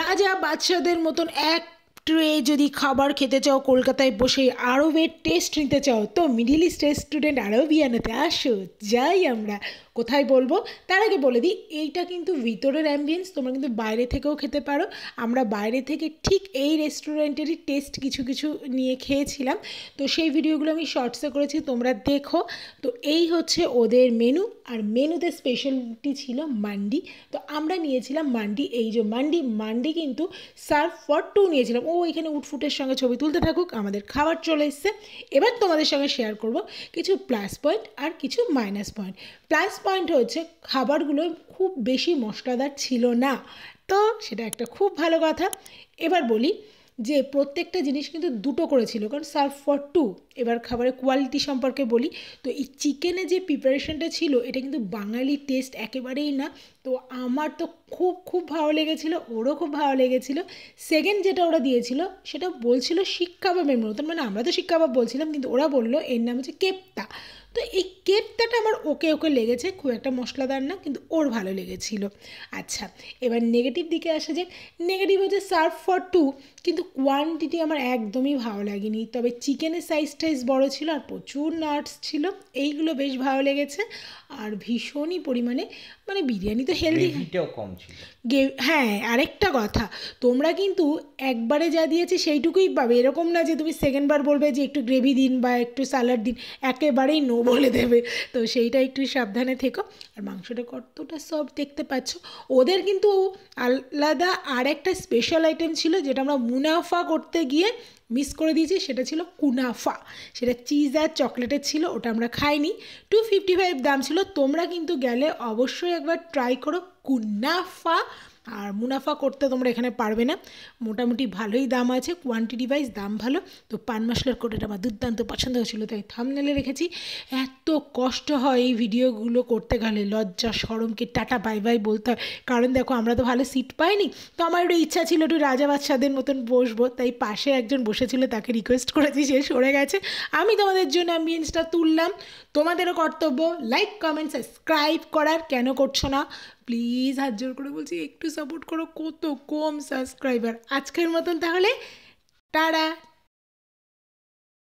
রাজা বাদশাদের মতন এক ট্রে যদি খাবার খেতে চাও কলকাতায় বসে আরবের টেস্ট নিতে চাও তো মিডিল ইস্ট স্টুডেন্ট আরবিয়ানাতে আসো যাই আমরা কোথায় বলবো তার আগে বলে দিই এইটা কিন্তু ভিতরের অ্যাম্বিয়েন্স তোমরা কিন্তু বাইরে থেকেও খেতে পারো আমরা বাইরে থেকে ঠিক এই রেস্টুরেন্টেরই টেস্ট কিছু কিছু নিয়ে খেয়েছিলাম তো সেই ভিডিওগুলো আমি শর্টসে করেছি তোমরা দেখো তো এই হচ্ছে ওদের মেনু আর মেনুতে স্পেশালিটি ছিল মান্ডি তো আমরা নিয়েছিলাম মান্ডি এই যে মান্ডি মান্ডি কিন্তু সার্ভ ফর টু নিয়েছিলাম ও এখানে উটফুটের সঙ্গে ছবি তুলতে থাকুক আমাদের খাবার চলে এসছে এবার তোমাদের সঙ্গে শেয়ার করব কিছু প্লাস পয়েন্ট আর কিছু মাইনাস পয়েন্ট প্লাস পয়েন্ট হচ্ছে খাবারগুলো খুব বেশি মশলাদার ছিল না তো সেটা একটা খুব ভালো কথা এবার বলি যে প্রত্যেকটা জিনিস কিন্তু দুটো করেছিল কারণ সার্ভ ফর টু এবার খাবারের কোয়ালিটি সম্পর্কে বলি তো এই চিকেনে যে প্রিপারেশনটা ছিল এটা কিন্তু বাঙালি টেস্ট একেবারেই না তো আমার তো খুব খুব ভালো লেগেছিলো ওরও খুব ভালো লেগেছিলো সেকেন্ড যেটা ওরা দিয়েছিল সেটা বলছিল শিক্ষাবাবের মতন মানে আমরা তো শিক্ষাবাব বলছিলাম কিন্তু ওরা বললো এর নাম হচ্ছে কেপ্তা তো এই কেপ্তাটা আমার ওকে ওকে লেগেছে খুব একটা মশলাদার না কিন্তু ওর ভালো লেগেছিল আচ্ছা এবার নেগেটিভ দিকে আসা যাক নেগেটিভ হচ্ছে সার্ভ ফর টু কিন্তু কোয়ান্টিটি আমার একদমই ভালো লাগেনি তবে চিকেনের সাইজ টাইজ বড়ো ছিল আর প্রচুর নাটস ছিল এইগুলো বেশ ভালো লেগেছে আর ভীষণই পরিমাণে মানে বিরিয়ানি তো হেলদি কম ছিল হ্যাঁ আরেকটা কথা তোমরা কিন্তু একবারে যা দিয়েছে সেইটুকুই পাবে এরকম না যে তুমি সেকেন্ডবার বলবে যে একটু গ্রেভি দিন বা একটু স্যালাড দিন একেবারেই নো বলে দেবে তো সেইটা একটু সাবধানে থেকো আর মাংসটা কতটা সফট দেখতে পাচ্ছ ওদের কিন্তু আলাদা আর একটা স্পেশাল আইটেম ছিল যেটা আমরা মুনাফা করতে গিয়ে মিস করে দিয়েছি সেটা ছিল কুনাফা সেটা চিজ আর চকলেটের ছিল ওটা আমরা খাইনি টু ফিফটি ফাইভ দাম ছিল তোমরা কিন্তু গেলে অবশ্যই একবার ট্রাই করো কুনাফা আর মুনাফা করতে তোমরা এখানে পারবে না মোটামুটি ভালোই দাম আছে কোয়ান্টিটি ওয়াইজ দাম ভালো তো পান মশলার কোটাটা আমার দুর্দান্ত পছন্দ হয়েছিল তাই থামনেলে রেখেছি এত কষ্ট হয় এই ভিডিওগুলো করতে গেলে লজ্জা সরমকে টাটা বাই বাই বলতে হয় কারণ দেখো আমরা তো ভালো সিট পাইনি তো আমার একটু ইচ্ছা ছিল একটু রাজা বাচ্চাদের মতন বসবো তাই পাশে একজন বসেছিল তাকে রিকোয়েস্ট করেছি সে সরে গেছে আমি তোমাদের জন্য অ্যাম্বিয়েন্সটা তুললাম তোমাদেরও কর্তব্য লাইক কমেন্ট সাবস্ক্রাইব করার কেন করছো না প্লিজ হাত জোর করে বলছি একটু সাপোর্ট করো কত কম সাবস্ক্রাইবার আজকের মতন তাহলে টাড়া